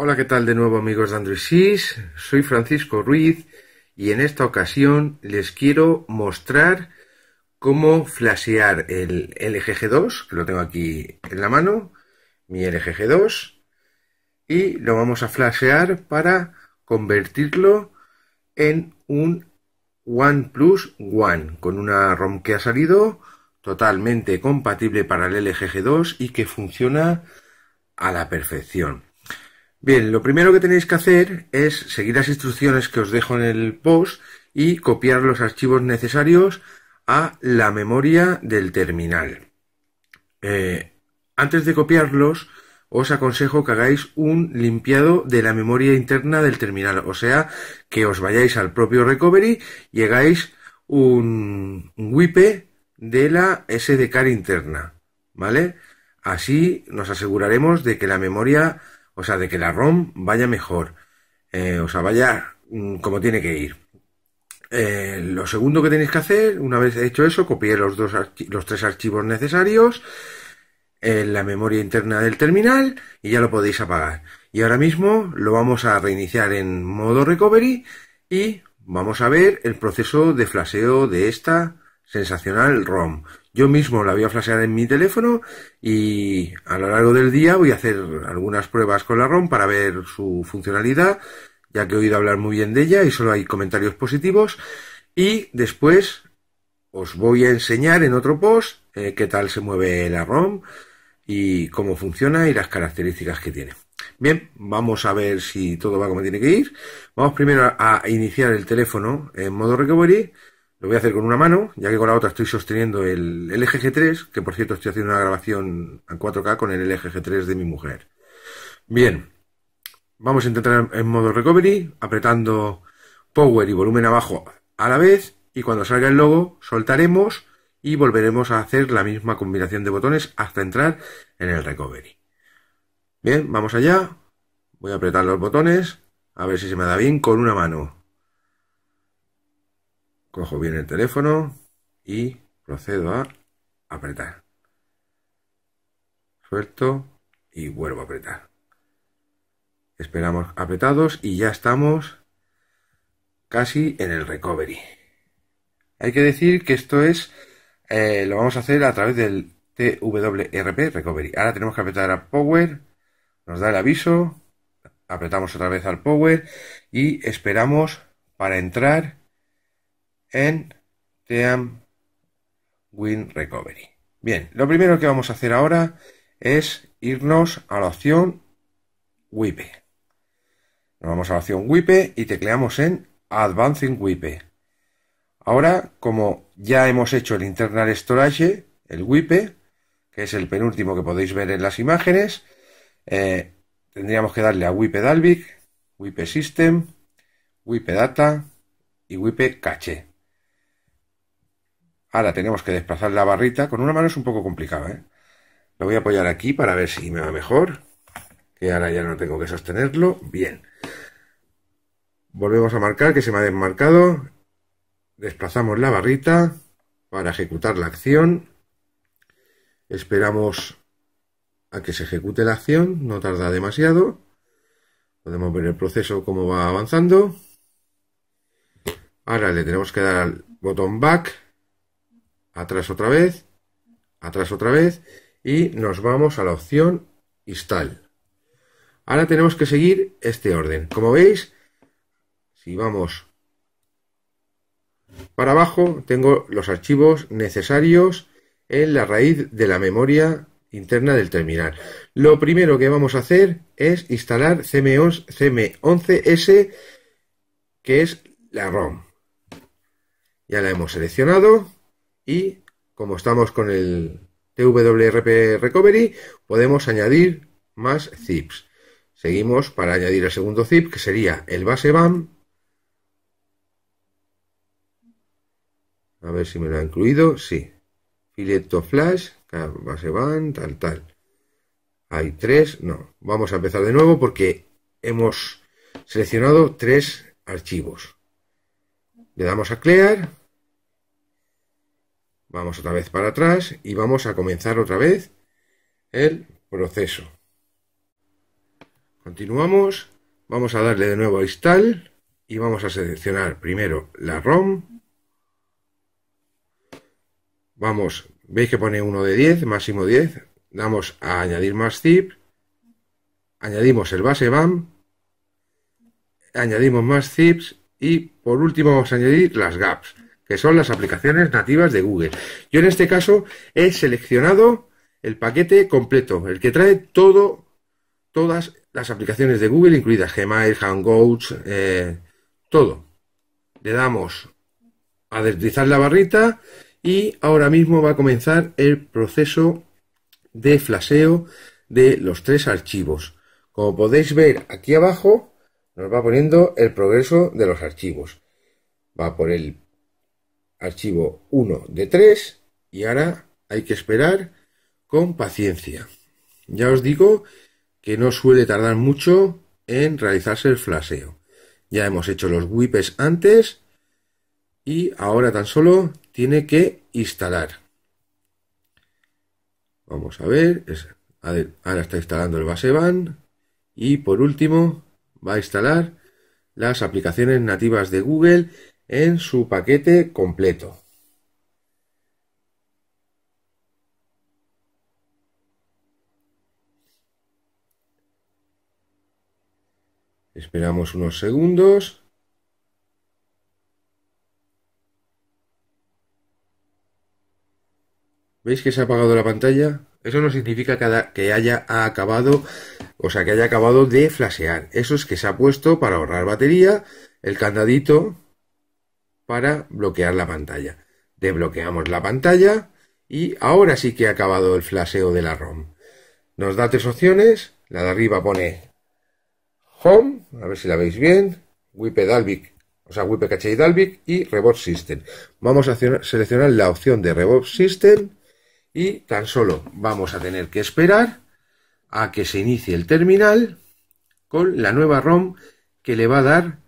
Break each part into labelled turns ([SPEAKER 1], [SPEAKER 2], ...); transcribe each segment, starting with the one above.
[SPEAKER 1] Hola, ¿qué tal de nuevo amigos de Android Soy Francisco Ruiz y en esta ocasión les quiero mostrar cómo flashear el LGG2, que lo tengo aquí en la mano, mi LGG2, y lo vamos a flashear para convertirlo en un OnePlus One, con una ROM que ha salido totalmente compatible para el LGG2 y que funciona a la perfección. Bien, lo primero que tenéis que hacer es seguir las instrucciones que os dejo en el post y copiar los archivos necesarios a la memoria del terminal. Eh, antes de copiarlos, os aconsejo que hagáis un limpiado de la memoria interna del terminal, o sea, que os vayáis al propio recovery y hagáis un wipe de la SDK interna, ¿vale? Así nos aseguraremos de que la memoria o sea, de que la ROM vaya mejor. Eh, o sea, vaya mm, como tiene que ir. Eh, lo segundo que tenéis que hacer, una vez hecho eso, copié los, dos los tres archivos necesarios en eh, la memoria interna del terminal y ya lo podéis apagar. Y ahora mismo lo vamos a reiniciar en modo recovery y vamos a ver el proceso de flaseo de esta sensacional ROM. Yo mismo la voy a flashear en mi teléfono y a lo largo del día voy a hacer algunas pruebas con la ROM para ver su funcionalidad, ya que he oído hablar muy bien de ella y solo hay comentarios positivos. Y después os voy a enseñar en otro post eh, qué tal se mueve la ROM y cómo funciona y las características que tiene. Bien, vamos a ver si todo va como tiene que ir. Vamos primero a iniciar el teléfono en modo recovery. Lo voy a hacer con una mano, ya que con la otra estoy sosteniendo el LGG3, que por cierto estoy haciendo una grabación en 4K con el LGG3 de mi mujer. Bien, vamos a intentar en modo recovery, apretando power y volumen abajo a la vez, y cuando salga el logo soltaremos y volveremos a hacer la misma combinación de botones hasta entrar en el recovery. Bien, vamos allá. Voy a apretar los botones, a ver si se me da bien con una mano cojo bien el teléfono y procedo a apretar. Suelto y vuelvo a apretar. Esperamos apretados y ya estamos casi en el recovery. Hay que decir que esto es, eh, lo vamos a hacer a través del TWRP Recovery. Ahora tenemos que apretar al Power, nos da el aviso, apretamos otra vez al Power y esperamos para entrar en Team Win Recovery. Bien, lo primero que vamos a hacer ahora es irnos a la opción WIPE. Nos vamos a la opción WIPE y tecleamos en Advancing WIPE. Ahora, como ya hemos hecho el Internal Storage, el WIPE, que es el penúltimo que podéis ver en las imágenes, eh, tendríamos que darle a WIPE Dalvik, WIPE System, WIPE Data y WIPE Cache. Ahora tenemos que desplazar la barrita. Con una mano es un poco complicado, ¿eh? La voy a apoyar aquí para ver si me va mejor. Que ahora ya no tengo que sostenerlo. Bien. Volvemos a marcar, que se me ha desmarcado. Desplazamos la barrita para ejecutar la acción. Esperamos a que se ejecute la acción. No tarda demasiado. Podemos ver el proceso cómo va avanzando. Ahora le tenemos que dar al botón back atrás otra vez, atrás otra vez y nos vamos a la opción install. Ahora tenemos que seguir este orden. Como veis, si vamos para abajo, tengo los archivos necesarios en la raíz de la memoria interna del terminal. Lo primero que vamos a hacer es instalar CM11S, que es la ROM. Ya la hemos seleccionado y como estamos con el TWRP Recovery, podemos añadir más zips. Seguimos para añadir el segundo zip, que sería el base BAM. A ver si me lo ha incluido. Sí. Fileto flash, base BAM, tal, tal. Hay tres. No. Vamos a empezar de nuevo porque hemos seleccionado tres archivos. Le damos a Clear. Vamos otra vez para atrás y vamos a comenzar otra vez el proceso. Continuamos, vamos a darle de nuevo a install y vamos a seleccionar primero la ROM. Vamos, veis que pone uno de 10, máximo 10. Damos a añadir más zip. Añadimos el base BAM. Añadimos más zips y por último vamos a añadir las gaps que son las aplicaciones nativas de Google. Yo en este caso he seleccionado el paquete completo, el que trae todas las aplicaciones de Google, incluidas Gmail, Hangouts, eh, todo. Le damos a deslizar la barrita y ahora mismo va a comenzar el proceso de flaseo de los tres archivos. Como podéis ver aquí abajo, nos va poniendo el progreso de los archivos. Va por el archivo 1 de 3 y ahora hay que esperar con paciencia. Ya os digo que no suele tardar mucho en realizarse el flaseo. Ya hemos hecho los wipes antes y ahora tan solo tiene que instalar. Vamos a ver, ahora está instalando el Baseband y por último va a instalar las aplicaciones nativas de Google en su paquete completo. Esperamos unos segundos. ¿Veis que se ha apagado la pantalla? Eso no significa que haya acabado, o sea, que haya acabado de flashear. Eso es que se ha puesto para ahorrar batería el candadito para bloquear la pantalla. Desbloqueamos la pantalla y ahora sí que ha acabado el flaseo de la ROM. Nos da tres opciones. La de arriba pone Home, a ver si la veis bien, Wipe Dalvik, o sea, Wipe Cache Dalvik y Reboot System. Vamos a seleccionar la opción de Reboot System y tan solo vamos a tener que esperar a que se inicie el terminal con la nueva ROM que le va a dar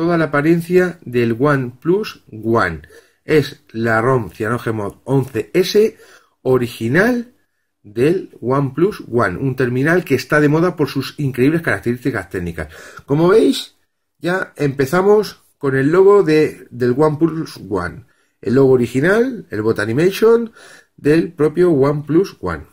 [SPEAKER 1] toda la apariencia del OnePlus One. Es la ROM Cyanogenmod 11S original del OnePlus One, un terminal que está de moda por sus increíbles características técnicas. Como veis, ya empezamos con el logo de, del OnePlus One, el logo original, el bot animation del propio OnePlus One.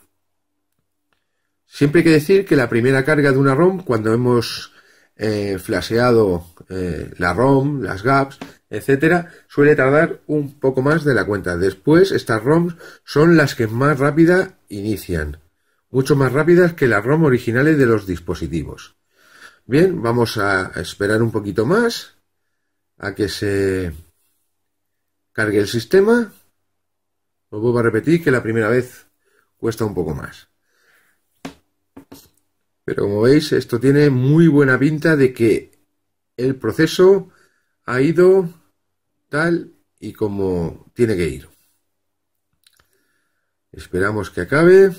[SPEAKER 1] Siempre hay que decir que la primera carga de una ROM, cuando hemos flaseado eh, flasheado eh, la ROM, las gaps, etcétera, suele tardar un poco más de la cuenta. Después, estas ROMs son las que más rápida inician, mucho más rápidas que las ROM originales de los dispositivos. Bien, vamos a esperar un poquito más a que se cargue el sistema. Os vuelvo a repetir que la primera vez cuesta un poco más. Pero como veis, esto tiene muy buena pinta de que el proceso ha ido tal y como tiene que ir. Esperamos que acabe.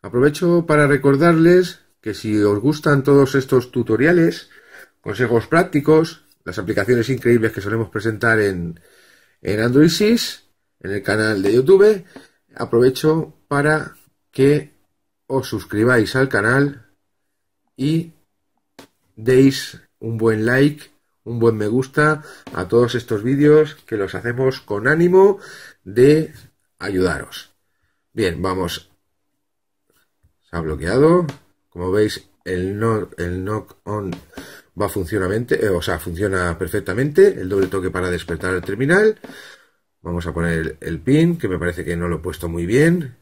[SPEAKER 1] Aprovecho para recordarles que si os gustan todos estos tutoriales, consejos prácticos, las aplicaciones increíbles que solemos presentar en, Android 6, en el canal de YouTube, aprovecho para que os suscribáis al canal y deis un buen like, un buen me gusta a todos estos vídeos que los hacemos con ánimo de ayudaros. Bien, vamos. Se ha bloqueado. Como veis, el knock, el on va funcionamente, eh, o sea, funciona perfectamente. El doble toque para despertar el terminal. Vamos a poner el pin, que me parece que no lo he puesto muy bien.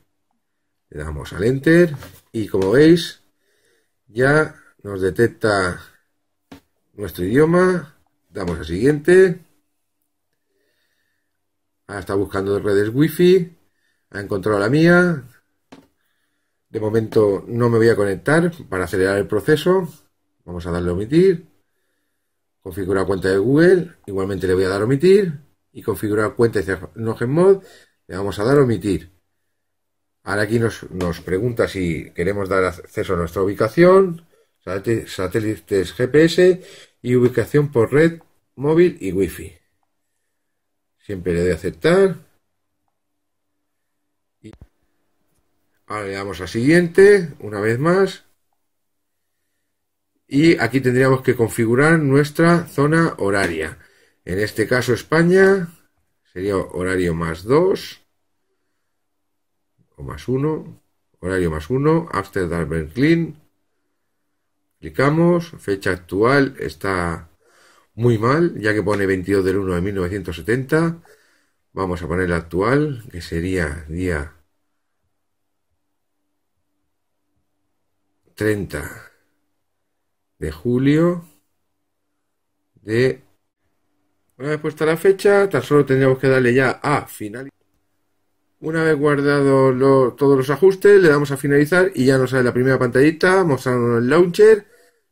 [SPEAKER 1] Le damos al Enter y como veis ya nos detecta nuestro idioma. Damos a siguiente. Ahora está buscando redes wifi. Ha encontrado la mía. De momento no me voy a conectar para acelerar el proceso. Vamos a darle omitir. Configurar cuenta de Google. Igualmente le voy a dar omitir. Y configurar cuenta de Nogemod. Mod. Le vamos a dar omitir. Ahora nos, nos pregunta si queremos dar acceso a nuestra ubicación, satélites GPS y ubicación por red móvil y wifi. Siempre le doy a aceptar. ahora le damos a siguiente, una vez más. Y aquí tendríamos que configurar nuestra zona horaria. En este caso España sería horario más 2 más 1, horario más 1, Amsterdam Berlín. Clicamos, fecha actual está muy mal, ya que pone 22 del 1 de 1970. Vamos a poner la actual, que sería día 30 de julio de... Una vez puesta la fecha, tan solo tendríamos que darle ya a finalizar. Una vez guardado todos los ajustes, le damos a finalizar y ya nos sale la primera pantallita mostrando el launcher.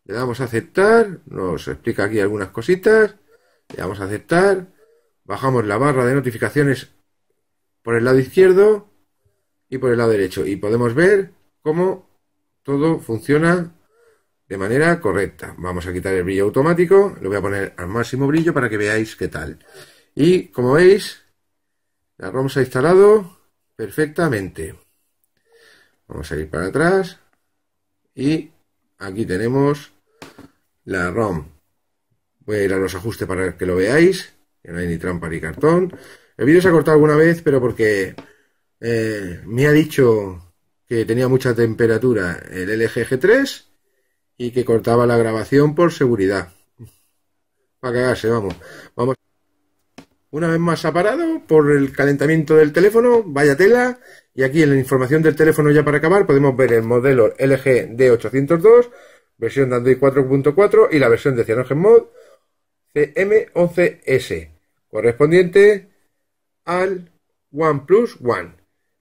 [SPEAKER 1] Le damos a aceptar, nos explica aquí algunas cositas. Le damos a aceptar, bajamos la barra de notificaciones por el lado izquierdo y por el lado derecho y podemos ver cómo todo funciona de manera correcta. Vamos a quitar el brillo automático, lo voy a poner al máximo brillo para que veáis qué tal. Y como veis, la ROM se ha instalado, perfectamente. Vamos a ir para atrás y aquí tenemos la ROM. Voy a ir a los ajustes para que lo veáis, no hay ni trampa ni cartón. El vídeo se ha cortado alguna vez, pero porque eh, me ha dicho que tenía mucha temperatura el LG G3 y que cortaba la grabación por seguridad. Para cagarse, vamos. Vamos. Una vez más ha por el calentamiento del teléfono, vaya tela. Y aquí en la información del teléfono ya para acabar podemos ver el modelo LG D802, versión de Android 4.4 y la versión de CyanogenMod CM11S, correspondiente al OnePlus One.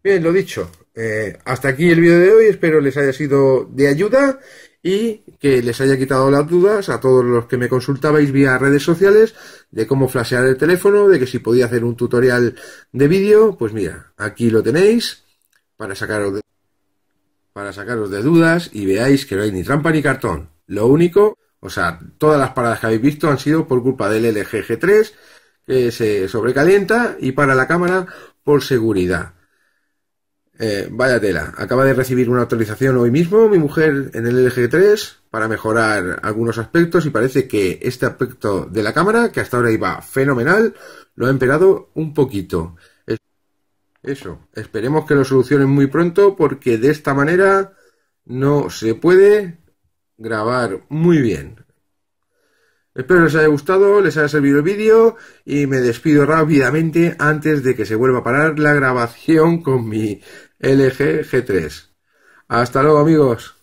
[SPEAKER 1] Bien, lo dicho, eh, hasta aquí el vídeo de hoy, espero les haya sido de ayuda y que les haya quitado las dudas a todos los que me consultabais vía redes sociales de cómo flashear el teléfono, de que si podía hacer un tutorial de vídeo, pues mira, aquí lo tenéis para sacaros de, de dudas y veáis que no hay ni trampa ni cartón. Lo único, o sea, todas las paradas que habéis visto han sido por culpa del LG G3 que se sobrecalienta y para la cámara por seguridad. Eh, vaya tela, acaba de recibir una actualización hoy mismo mi mujer en el LG3 para mejorar algunos aspectos y parece que este aspecto de la cámara, que hasta ahora iba fenomenal, lo ha empeorado un poquito. Eso, esperemos que lo solucionen muy pronto porque de esta manera no se puede grabar muy bien. Espero les haya gustado, les haya servido el vídeo y me despido rápidamente antes de que se vuelva a parar la grabación con mi LG G3. Hasta luego amigos.